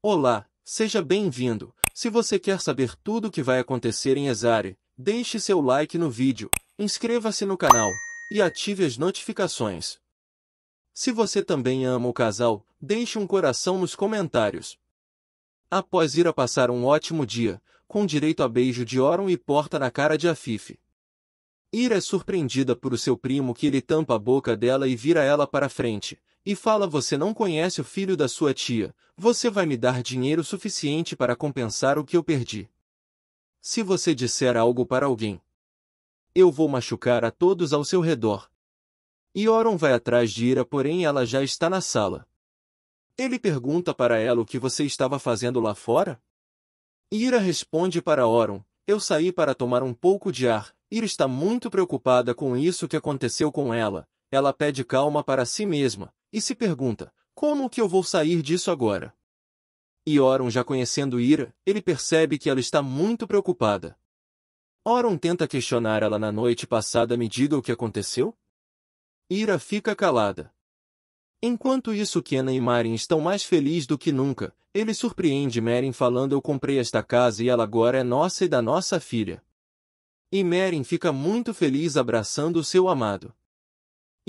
Olá, seja bem-vindo. Se você quer saber tudo o que vai acontecer em Exare, deixe seu like no vídeo, inscreva-se no canal e ative as notificações. Se você também ama o casal, deixe um coração nos comentários. Após ir a passar um ótimo dia, com direito a beijo de Oron e porta na cara de Afife, Ira é surpreendida por seu primo que ele tampa a boca dela e vira ela para frente, e fala você não conhece o filho da sua tia, você vai me dar dinheiro suficiente para compensar o que eu perdi. Se você disser algo para alguém, eu vou machucar a todos ao seu redor. E Oron vai atrás de Ira porém ela já está na sala. Ele pergunta para ela o que você estava fazendo lá fora? Ira responde para Oron, eu saí para tomar um pouco de ar, Ira está muito preocupada com isso que aconteceu com ela, ela pede calma para si mesma, e se pergunta, como que eu vou sair disso agora? E Oron já conhecendo Ira, ele percebe que ela está muito preocupada. Oron tenta questionar ela na noite passada me diga o que aconteceu? Ira fica calada. Enquanto isso Kenan e Marin estão mais felizes do que nunca, ele surpreende Merin falando eu comprei esta casa e ela agora é nossa e da nossa filha. E Merin fica muito feliz abraçando o seu amado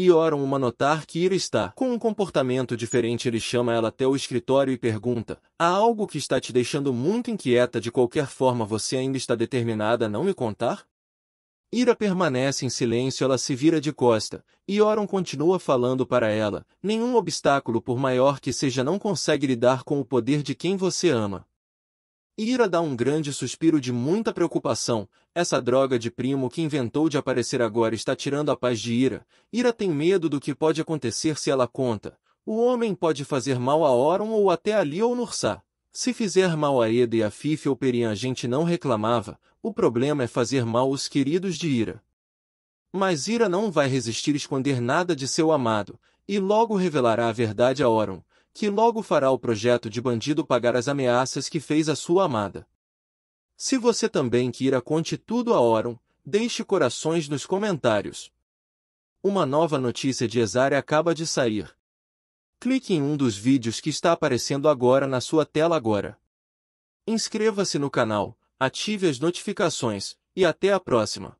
e Oron uma notar que Ira está com um comportamento diferente. Ele chama ela até o escritório e pergunta: Há algo que está te deixando muito inquieta de qualquer forma, você ainda está determinada a não me contar? Ira permanece em silêncio, ela se vira de costa, e Oron continua falando para ela: Nenhum obstáculo, por maior que seja, não consegue lidar com o poder de quem você ama. Ira dá um grande suspiro de muita preocupação. Essa droga de primo que inventou de aparecer agora está tirando a paz de Ira. Ira tem medo do que pode acontecer se ela conta. O homem pode fazer mal a Oron ou até Ali ou Nursá. Se fizer mal a Eda e a Fife ou Perian a gente não reclamava, o problema é fazer mal os queridos de Ira. Mas Ira não vai resistir esconder nada de seu amado, e logo revelará a verdade a Oron que logo fará o projeto de bandido pagar as ameaças que fez a sua amada. Se você também queira conte tudo a Oron, deixe corações nos comentários. Uma nova notícia de Exare acaba de sair. Clique em um dos vídeos que está aparecendo agora na sua tela agora. Inscreva-se no canal, ative as notificações, e até a próxima!